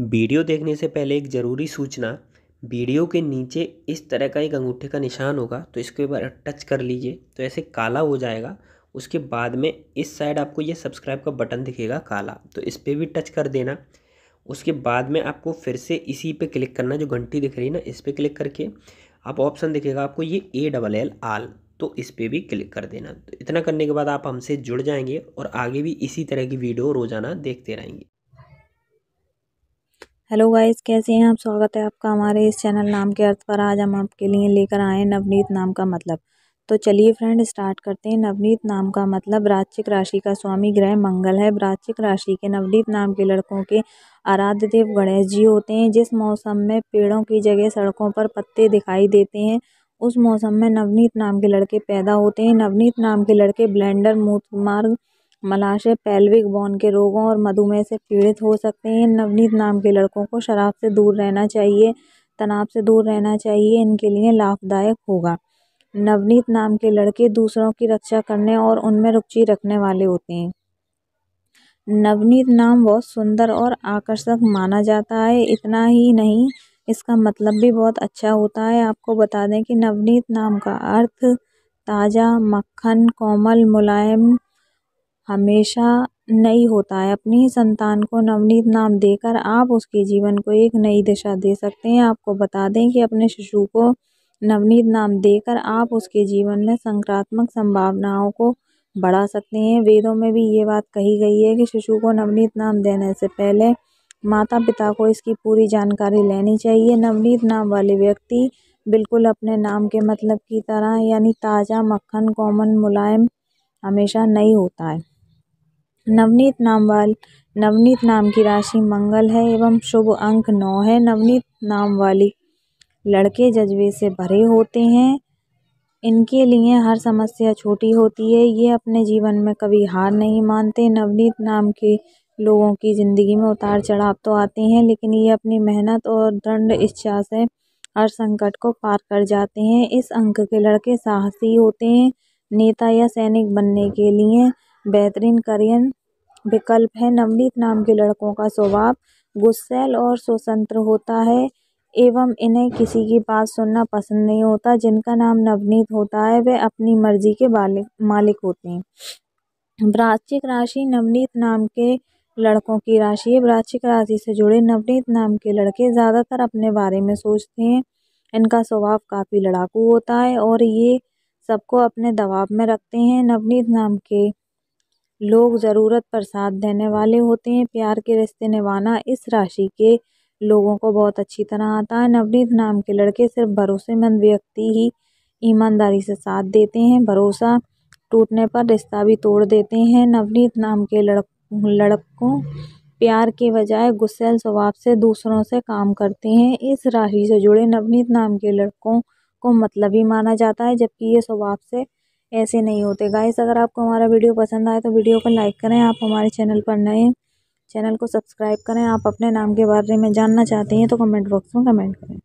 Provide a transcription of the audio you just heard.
video देखने से पहले एक ज़रूरी सूचना वीडियो के नीचे इस तरह का एक अंगूठे का निशान होगा तो इसको एक बार टच कर लीजिए तो ऐसे काला हो जाएगा उसके बाद में इस साइड आपको ये सब्सक्राइब का बटन दिखेगा काला तो इस पर भी टच कर देना उसके बाद में आपको फिर से इसी पे क्लिक करना जो घंटी दिख रही है ना इस पर क्लिक करके आप ऑप्शन दिखेगा आपको ये ए डबल एल आल तो इस पर भी क्लिक कर देना तो इतना करने के बाद आप हमसे जुड़ जाएंगे और आगे भी इसी तरह की वीडियो रोज़ाना देखते रहेंगे हेलो गाइस कैसे हैं आप स्वागत है आपका हमारे इस चैनल नाम के अर्थ पर आज हम आपके लिए लेकर आए हैं नवनीत नाम का मतलब तो चलिए फ्रेंड स्टार्ट करते हैं नवनीत नाम का मतलब वृश्चिक राशि का स्वामी ग्रह मंगल है वृश्चिक राशि के नवनीत नाम के लड़कों के आराध्य देव गणेश जी होते हैं जिस मौसम में पेड़ों की जगह सड़कों पर पत्ते दिखाई देते हैं उस मौसम में नवनीत नाम के लड़के पैदा होते हैं नवनीत नाम के लड़के ब्लेंडर मूत्र मार्ग मलाशय पेल्विक बोन के रोगों और मधुमेह से पीड़ित हो सकते हैं नवनीत नाम के लड़कों को शराब से दूर रहना चाहिए तनाव से दूर रहना चाहिए इनके लिए लाभदायक होगा नवनीत नाम के लड़के दूसरों की रक्षा करने और उनमें रुचि रखने वाले होते हैं नवनीत नाम बहुत सुंदर और आकर्षक माना जाता है इतना ही नहीं इसका मतलब भी बहुत अच्छा होता है आपको बता दें कि नवनीत नाम का अर्थ ताज़ा मक्खन कोमल मुलायम हमेशा नहीं होता है अपनी ही संतान को नवनीत नाम देकर आप उसके जीवन को एक नई दिशा दे सकते हैं आपको बता दें कि अपने शिशु को नवनीत नाम देकर आप उसके जीवन में सकारात्मक संभावनाओं को बढ़ा सकते हैं वेदों में भी ये बात कही गई है कि शिशु को नवनीत नाम देने से पहले माता पिता को इसकी पूरी जानकारी लेनी चाहिए नवनीत नाम वाले व्यक्ति बिल्कुल अपने नाम के मतलब की तरह यानी ताज़ा मक्खन कॉमन मुलायम हमेशा नहीं होता है नवनीत नाम वाल नवनीत नाम की राशि मंगल है एवं शुभ अंक नौ है नवनीत नाम वाली लड़के जज्बे से भरे होते हैं इनके लिए हर समस्या छोटी होती है ये अपने जीवन में कभी हार नहीं मानते नवनीत नाम के लोगों की ज़िंदगी में उतार चढ़ाव तो आते हैं लेकिन ये अपनी मेहनत और दृढ़ इच्छा से हर संकट को पार कर जाते हैं इस अंक के लड़के साहसी होते हैं नेता या सैनिक बनने के लिए बेहतरीन करियन विकल्प है नवनीत नाम के लड़कों का स्वभाव गुस्सेल और स्वतंत्र होता है एवं इन्हें किसी की बात सुनना पसंद नहीं होता जिनका नाम नवनीत होता है वे अपनी मर्जी के बालिक मालिक होते हैं वृश्चिक राशि नवनीत नाम के लड़कों की राशि है वृश्चिक राशि से जुड़े नवनीत नाम के लड़के ज़्यादातर अपने बारे में सोचते हैं इनका स्वभाव काफ़ी लड़ाकू होता है और ये सबको अपने दबाव में रखते हैं नवनीत नाम के लोग ज़रूरत पर साथ देने वाले होते हैं प्यार के रिश्ते निभाना इस राशि के लोगों को बहुत अच्छी तरह आता है नवनीत नाम के लड़के सिर्फ भरोसेमंद व्यक्ति ही ईमानदारी से साथ देते हैं भरोसा टूटने पर रिश्ता भी तोड़ देते हैं नवनीत नाम के लड़ लड़कों प्यार के बजाय गुस्सेल स्वभाव से दूसरों से काम करते हैं इस राशि से जुड़े नवनीत नाम के लड़कों को मतलब ही माना जाता है जबकि ये स्वभाव से ऐसे नहीं होते गाइस अगर आपको हमारा वीडियो पसंद आए तो वीडियो को लाइक करें आप हमारे चैनल पर नए हैं चैनल को सब्सक्राइब करें आप अपने नाम के बारे में जानना चाहते हैं तो कमेंट बॉक्स में कमेंट करें